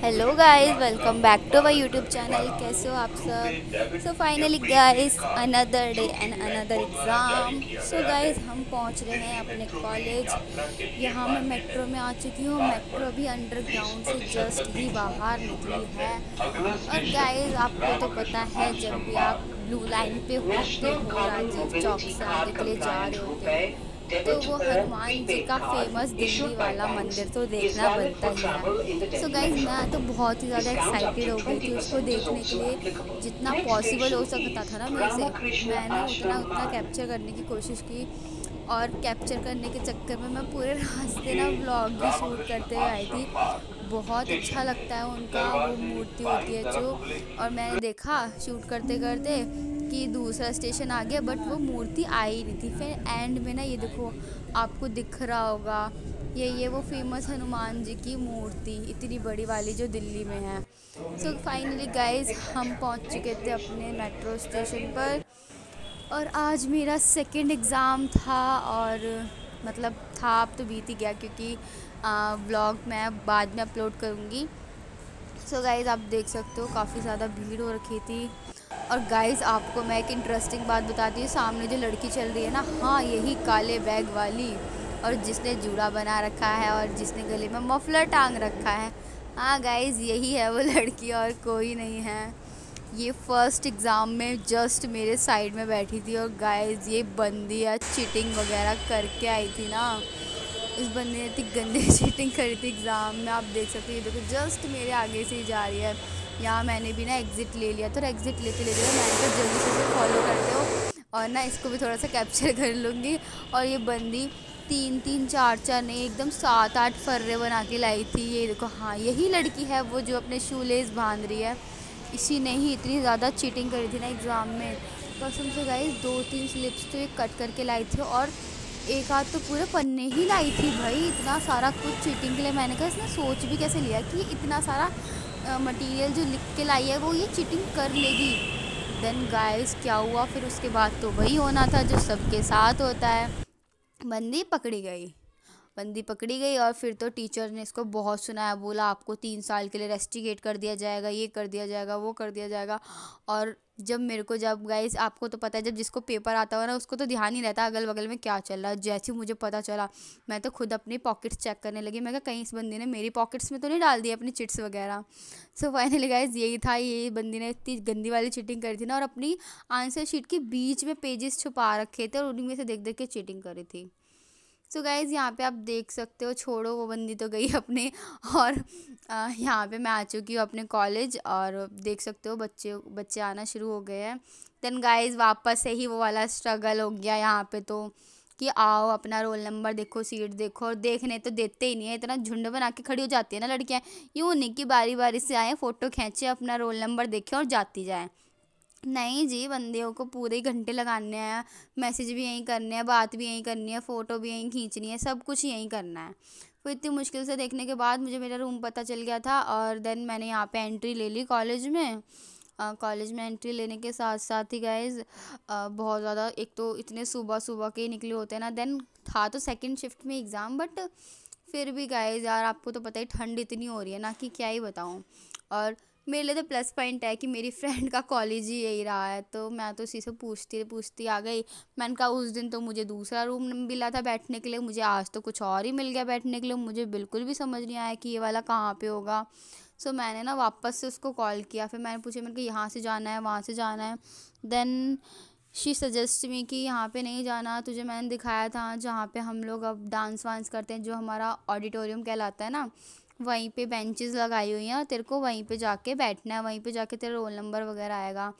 hello guys welcome back to my YouTube channel कैसे हो आप सब so finally guys another day and another exam so guys हम पहुंच रहे हैं अपने कॉलेज यहाँ मैं मेट्रो में आ चुकी हूँ मेट्रो भी अंडरग्राउंड से जस्ट ही बाहर निकली है और गाइस आपको तो पता है जब भी आप ब्लू लाइन पे होते हो राजीव चौक से आगे के लिए जा रहे होते तो वो हनुमान जी का फेमस दिल्ली वाला मंदिर तो देखना बनता ही है सो गाइज मैं तो बहुत ही ज़्यादा एक्साइटेड हो गई थी उसको देखने के लिए जितना पॉसिबल हो सकता था ना मेरे से मैंने उतना उतना कैप्चर करने की कोशिश की और कैप्चर करने के चक्कर में मैं पूरे रास्ते ना ब्लॉग भी शूट करते हुए आई थी बहुत अच्छा लगता है उनका वो मूर्ति होती है जो और मैंने देखा शूट करते करते कि दूसरा स्टेशन आ गया बट वो मूर्ति आई नहीं थी फिर एंड में ना ये देखो आपको दिख रहा होगा ये ये वो फेमस हनुमान जी की मूर्ति इतनी बड़ी वाली जो दिल्ली में है सो फाइनली गाइज हम पहुंच चुके थे अपने मेट्रो स्टेशन पर और आज मेरा सेकंड एग्ज़ाम था और मतलब था अब तो बीत ही गया क्योंकि ब्लॉग मैं बाद में अपलोड करूँगी सो so गाइज आप देख सकते हो काफ़ी ज़्यादा भीड़ हो रखी थी और गाइज आपको मैं एक इंटरेस्टिंग बात बताती हूँ सामने जो लड़की चल रही है ना हाँ यही काले बैग वाली और जिसने जूड़ा बना रखा है और जिसने गले में मफलर टांग रखा है हाँ गाइज यही है वो लड़की और कोई नहीं है ये फर्स्ट एग्ज़ाम में जस्ट मेरे साइड में बैठी थी और गाइज ये बंदी या चीटिंग वगैरह करके आई थी ना इस बंदी ने इतनी गंदी चीटिंग करी थी एग्ज़ाम में आप देख सकते हो देखो जस्ट मेरे आगे से ही जा रही है यहाँ मैंने भी ना एग्ज़िट ले लिया तो और एग्ज़िट लेते लेते ना मैंने तो जल्दी से फॉलो करते हो और ना इसको भी थोड़ा सा कैप्चर कर लूँगी और ये बंदी तीन तीन चार चार नहीं एकदम सात आठ फर्रे बना के लाई थी ये देखो हाँ यही लड़की है वो जो अपने शू लेस बांध रही है इसी ने ही इतनी ज़्यादा चीटिंग करी थी ना एग्ज़ाम में कसम तो से गाइस दो तीन स्लिप्स तो ये कट करके लाई थी और एक हाथ तो पूरे पन्ने ही लाई थी भाई इतना सारा कुछ चीटिंग के लिए मैंने कहा इसने सोच भी कैसे लिया कि इतना सारा मटेरियल जो लिख के लाई है वो ये चीटिंग कर लेगी देन गाइस क्या हुआ फिर उसके बाद तो वही होना था जो सबके साथ होता है बंदी पकड़ी गई बंदी पकड़ी गई और फिर तो टीचर ने इसको बहुत सुनाया बोला आपको तीन साल के लिए रेस्टिगेट कर दिया जाएगा ये कर दिया जाएगा वो कर दिया जाएगा और जब मेरे को जब गाइस आपको तो पता है जब जिसको पेपर आता हो ना उसको तो ध्यान ही रहता अगल बगल में क्या चल रहा है जैसे मुझे पता चला मैं तो खुद अपनी पॉकेट्स चेक करने लगी मैं कहीं इस बंदी ने मेरी पॉकेट्स में तो नहीं डाल दी अपनी चिट्स वगैरह सो फाइनली गाइज यही था ये बंदी ने इतनी गंदी वाली चीटिंग करी थी ना और अपनी आंसर शीट के बीच में पेजेस छुपा रखे थे और उन्हीं में से देख देख के चीटिंग करी थी सो so गाइज़ यहाँ पे आप देख सकते हो छोड़ो वो बंदी तो गई अपने और यहाँ पे मैं आ चुकी हूँ अपने कॉलेज और देख सकते हो बच्चे बच्चे आना शुरू हो गए हैं देन गाइज़ वापस से ही वो वाला स्ट्रगल हो गया यहाँ पे तो कि आओ अपना रोल नंबर देखो सीट देखो और देखने तो देते ही नहीं है इतना झुंड बना के खड़ी हो जाती है ना लड़कियाँ यूँ नहीं कि बारी बारी से आएँ फ़ोटो खींचे अपना रोल नंबर देखें और जाती जाएँ नहीं जी बंदे को पूरे घंटे लगाने हैं मैसेज भी यहीं करने हैं बात भी यहीं करनी है फ़ोटो भी यहीं खींचनी है सब कुछ यहीं करना है तो इतनी मुश्किल से देखने के बाद मुझे मेरा रूम पता चल गया था और देन मैंने यहाँ पे एंट्री ले ली कॉलेज में कॉलेज में एंट्री लेने के साथ साथ ही गए बहुत ज़्यादा एक तो इतने सुबह सुबह के ही निकले होते हैं ना देन था तो सेकेंड शिफ्ट में एग्ज़ाम बट फिर भी गए यार आपको तो पता ही ठंड इतनी हो रही है ना कि क्या ही बताऊँ और मेरे लिए तो प्लस पॉइंट है कि मेरी फ्रेंड का कॉलेज ही यही रहा है तो मैं तो उसी से पूछती पूछती आ गई मैंने कहा उस दिन तो मुझे दूसरा रूम मिला था बैठने के लिए मुझे आज तो कुछ और ही मिल गया बैठने के लिए मुझे बिल्कुल भी समझ नहीं आया कि ये वाला कहाँ पर होगा सो so, मैंने ना वापस से उसको कॉल किया फिर मैंने पूछा मैंने कहा यहाँ से जाना है वहाँ से जाना है देन शी सजेस्ट मी कि यहाँ पे नहीं जाना तुझे मैंने दिखाया था जहाँ पे हम लोग अब डांस वांस करते हैं जो हमारा ऑडिटोरियम कहलाता है ना वहीं पे बेंचेस लगाई हुई हैं और तेरे को वहीं पे जाके बैठना है वहीं पे जाके तेरा रोल नंबर वगैरह आएगा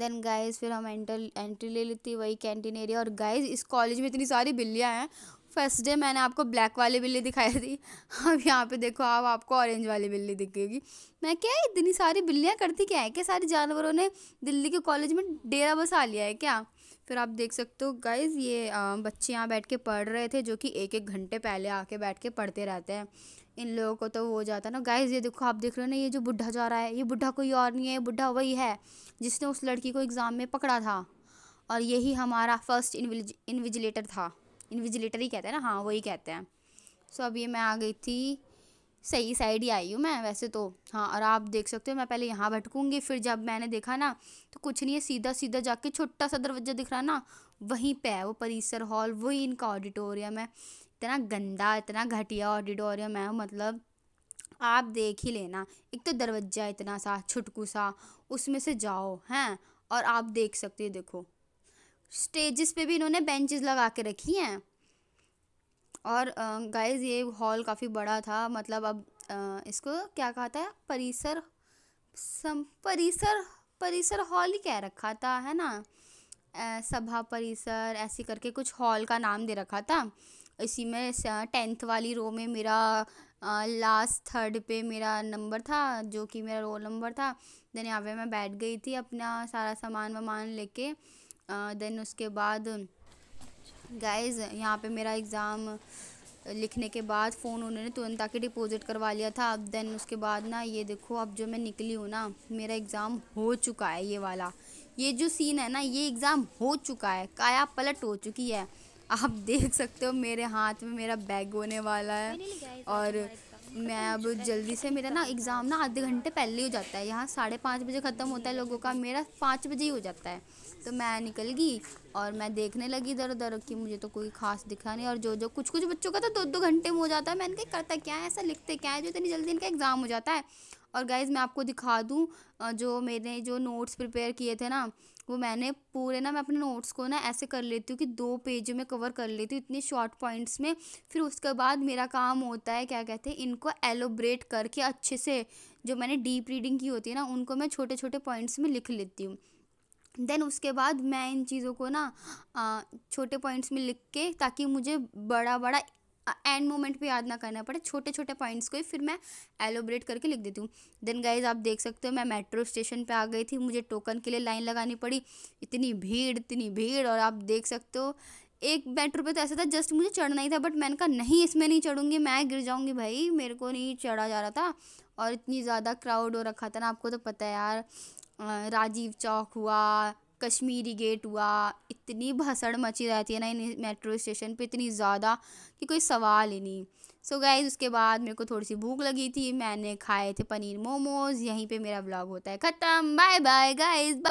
देन गाइस फिर हम एंटर एंट्री ले लेती वही कैंटीन एरिया और गाइस इस कॉलेज में इतनी सारी बिल्लियाँ हैं फर्स्ट डे मैंने आपको ब्लैक वाली बिल्ली दिखाई थी अब यहाँ पे देखो आप आपको ऑरेंज वाली बिल्ली दिखेगी मैं क्या इतनी सारी बिल्लियाँ करती क्या है क्या सारे जानवरों ने दिल्ली के कॉलेज में डेरा बसा लिया है क्या फिर आप देख सकते हो गाइज ये बच्चे यहाँ बैठ के पढ़ रहे थे जो कि एक एक घंटे पहले आके बैठ के पढ़ते रहते हैं इन लोगों को तो वो हो जाता है ना गाइज ये देखो आप देख रहे हो ना ये जो बुढ़ा जा रहा है ये बुढ़ा कोई और नहीं है बुढ़ा वही है जिसने उस लड़की को एग्ज़ाम में पकड़ा था और यही हमारा फर्स्ट इन्विजिलेटर था इन्विजिलेटर ही कहते हैं ना हाँ वही कहते हैं सो अब ये मैं आ गई थी सही साइड ही आई हूँ मैं वैसे तो हाँ और आप देख सकते हो मैं पहले यहाँ भटकूँगी फिर जब मैंने देखा ना तो कुछ नहीं है सीधा सीधा जाके छोटा सा दरवाज़ा दिख रहा ना वहीं पे है वो परिसर हॉल वही इनका ऑडिटोरियम है इतना गंदा इतना घटिया ऑडिटोरियम है मतलब आप देख ही लेना एक तो दरवाज़ा इतना सा छुटकू सा उसमें से जाओ हैं और आप देख सकते हो देखो स्टेजेस पे भी इन्होंने बेंचेस लगा के रखी हैं और गाइस ये हॉल काफ़ी बड़ा था मतलब अब इसको क्या कहा था परिसर सम परिसर परिसर हॉल ही कह रखा था है ना सभा परिसर ऐसे करके कुछ हॉल का नाम दे रखा था इसी में टेंथ वाली रो में मेरा लास्ट थर्ड पे मेरा नंबर था जो कि मेरा रोल नंबर था देन यहाँ पे मैं बैठ गई थी अपना सारा सामान वामान लेके देन उसके बाद गाइज यहाँ पे मेरा एग्ज़ाम लिखने के बाद फ़ोन उन्होंने तुरंत आके डिपॉजिट करवा लिया था अब देन उसके बाद ना ये देखो अब जो मैं निकली हूँ ना मेरा एग्ज़ाम हो चुका है ये वाला ये जो सीन है ना ये एग्ज़ाम हो चुका है काया पलट हो चुकी है आप देख सकते हो मेरे हाथ में मेरा बैग होने वाला है और मैं अब जल्दी से मेरा ना एग्ज़ाम ना आधे घंटे पहले ही हो जाता है यहाँ साढ़े पाँच बजे ख़त्म होता है लोगों का मेरा पाँच बजे ही हो जाता है तो मैं निकल गई और मैं देखने लगी इधर उधर कि मुझे तो कोई खास दिखा नहीं और जो जो कुछ कुछ बच्चों का तो दो दो घंटे में हो जाता है मैंने कहा करता क्या है ऐसा लिखते क्या है जो इतनी जल्दी इनका एग्ज़ाम हो जाता है और गाइज़ मैं आपको दिखा दूँ जो मैंने जो नोट्स प्रिपेयर किए थे ना वो मैंने पूरे ना मैं अपने नोट्स को ना ऐसे कर लेती हूँ कि दो पेजों में कवर कर लेती हूँ इतने शॉर्ट पॉइंट्स में फिर उसके बाद मेरा काम होता है क्या कहते हैं इनको एलोब्रेट करके अच्छे से जो मैंने डीप रीडिंग की होती है ना उनको मैं छोटे छोटे पॉइंट्स में लिख लेती हूँ देन उसके बाद मैं इन चीज़ों को ना छोटे पॉइंट्स में लिख के ताकि मुझे बड़ा बड़ा एंड मोमेंट पे याद ना करना पड़े छोटे छोटे पॉइंट्स को ही फिर मैं एलोब्रेट करके लिख देती हूँ देन गाइज आप देख सकते हो मैं मेट्रो स्टेशन पर आ गई थी मुझे टोकन के लिए लाइन लगानी पड़ी इतनी भीड़ इतनी भीड़ और आप देख सकते हो एक मेट्रो पे तो ऐसा था जस्ट मुझे चढ़ना ही था बट मैंने कहा नहीं इसमें नहीं चढ़ूँगी मैं गिर जाऊँगी भाई मेरे को नहीं चढ़ा जा रहा था और इतनी ज़्यादा क्राउड हो रखा था ना आपको तो पता है यार राजीव चौक हुआ कश्मीरी गेट हुआ इतनी भसड़ मची रहती है ना इन मेट्रो स्टेशन पे इतनी ज़्यादा कि कोई सवाल ही नहीं सो so गाइज उसके बाद मेरे को थोड़ी सी भूख लगी थी मैंने खाए थे पनीर मोमोज यहीं पे मेरा ब्लॉग होता है ख़त्म बाय बाय गाइज